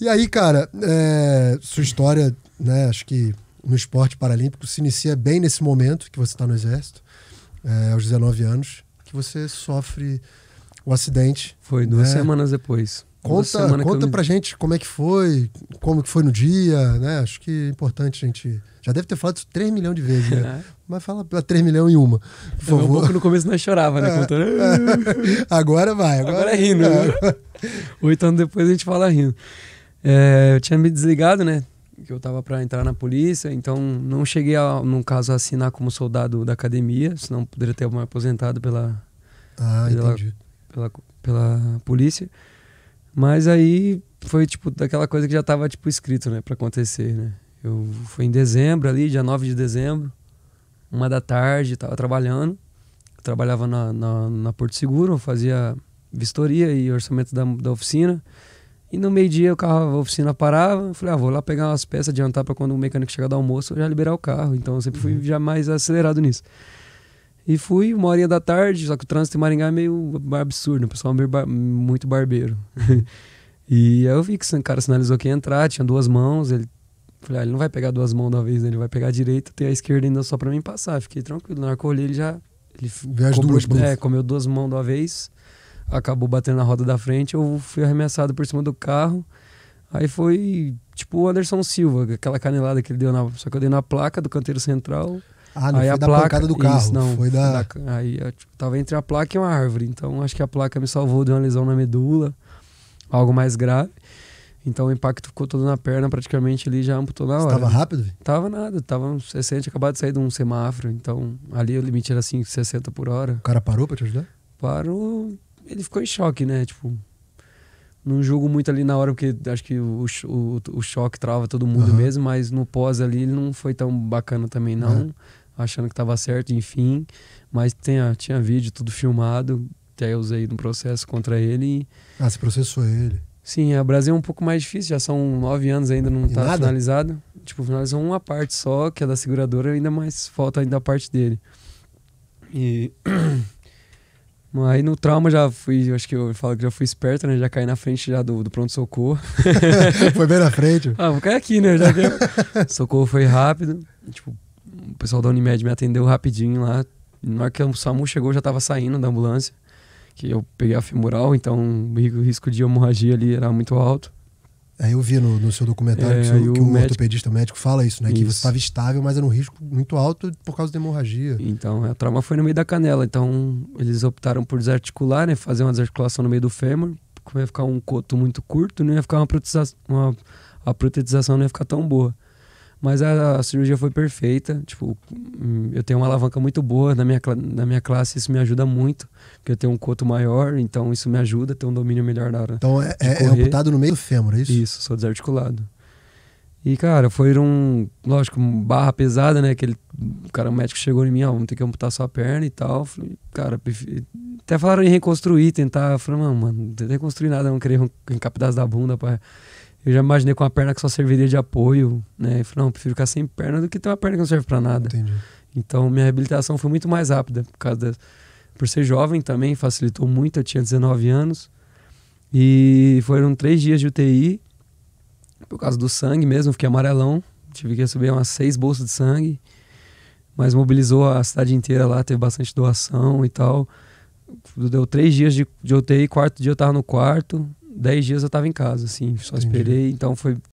E aí, cara, é, sua história, né, acho que no esporte paralímpico se inicia bem nesse momento que você está no exército, é, aos 19 anos, que você sofre o acidente. Foi duas né? semanas depois. Conta, conta eu... pra gente como é que foi, como que foi no dia, né? Acho que é importante a gente. Já deve ter falado isso 3 milhões de vezes, né? É. Mas fala 3 milhões e uma. Por favor. Um pouco no começo nós chorava, né? É. Contando... Uh". Agora vai. Agora, agora é rindo. É. Oito então anos depois a gente fala rindo. É, eu tinha me desligado, né? Que eu tava para entrar na polícia, então não cheguei, a, no caso, a assinar como soldado da academia, senão poderia ter me aposentado pela, ah, pela, pela, pela polícia. Mas aí foi tipo daquela coisa que já estava tipo escrito, né, para acontecer, né? Eu fui em dezembro ali, dia 9 de dezembro, uma da tarde, estava trabalhando. Eu trabalhava na, na, na, Porto Seguro, fazia vistoria e orçamento da, da oficina. E no meio-dia o carro, a oficina parava, eu falei, ah, vou lá pegar umas peças, adiantar para quando o mecânico chegar do almoço, eu já liberar o carro. Então eu sempre fui uhum. já mais acelerado nisso. E fui uma horinha da tarde, só que o trânsito em Maringá é meio absurdo, né? o pessoal é meio bar muito barbeiro. e aí eu vi que o cara sinalizou que ia entrar, tinha duas mãos, ele falei, ah, ele não vai pegar duas mãos da vez, né? ele vai pegar a direita, tem a esquerda ainda só para mim passar. Fiquei tranquilo, na hora que eu olhei ele já... Ele duas mãos é, comeu duas mãos da vez acabou batendo na roda da frente, eu fui arremessado por cima do carro. Aí foi tipo o Anderson Silva, aquela canelada que ele deu na. Só que eu dei na placa do canteiro central. Ah, não aí foi a da placa, do carro. Isso, não, foi da... da aí eu tipo, tava entre a placa e uma árvore. Então acho que a placa me salvou de uma lesão na medula, algo mais grave. Então o impacto ficou todo na perna, praticamente ali já amputou na hora. Você tava rápido? estava Tava nada, tava 60, acabado de sair de um semáforo. Então ali o limite era 5, assim, 60 por hora. O cara parou pra te ajudar? Parou ele ficou em choque, né? Tipo, não julgo muito ali na hora, porque acho que o, o, o choque trava todo mundo uhum. mesmo, mas no pós ali ele não foi tão bacana também, não. Uhum. Achando que tava certo, enfim. Mas tinha, tinha vídeo, tudo filmado, até eu usei no processo contra ele. Ah, você processou ele? Sim, a é, Brasil é um pouco mais difícil, já são nove anos ainda, não está finalizado. Tipo, finalizou uma parte só, que é da seguradora, ainda mais falta ainda a parte dele. E Aí no trauma já fui, acho que eu falo que já fui esperto, né? Já caí na frente já do, do pronto-socorro. foi bem na frente. Ah, vou cair aqui, né? Já socorro foi rápido. Tipo, o pessoal da Unimed me atendeu rapidinho lá. Na hora que o SAMU chegou, já tava saindo da ambulância. Que eu peguei a femoral, então o risco de hemorragia ali era muito alto. É, eu vi no, no seu documentário é, que, seu, que, o, o médico... ortopedista médico fala isso, né? Isso. Que você estava estável, mas era um risco muito alto por causa da hemorragia. Então, a trauma foi no meio da canela. Então, eles optaram por desarticular, né? Fazer uma desarticulação no meio do fêmur, porque ia ficar um coto muito curto, não ia ficar uma protetização, uma, a protetização não ia ficar tão boa. Mas a, a, cirurgia foi perfeita. Tipo, hum, eu tenho uma alavanca muito boa na minha, na minha classe, isso me ajuda muito. Porque eu tenho um coto maior, então isso me ajuda a ter um domínio melhor na hora. Então é, é, é amputado no meio do fêmur, é isso? Isso, sou desarticulado. E, cara, foi um lógico, barra pesada, né? Aquele cara, o médico chegou em mim, ó, vamos ter que amputar sua perna e tal. Falei, cara, até falaram em reconstruir, tentar. Eu falei, não, mano, não tem reconstruir nada, não querer arrancar da bunda pra eu já imaginei com uma perna que só serviria de apoio, né? Eu falei, não, prefiro ficar sem perna do que ter uma perna que não serve para nada. Entendi. Então, minha reabilitação foi muito mais rápida por causa da... por ser jovem também, facilitou muito, eu tinha 19 anos. E foram três dias de UTI, por causa do sangue mesmo, fiquei amarelão. Tive que receber umas seis bolsas de sangue, mas mobilizou a cidade inteira lá, teve bastante doação e tal. Deu três dias de, de UTI, quarto dia eu tava no quarto dez dias eu estava em casa, assim, só Entendi. esperei, então foi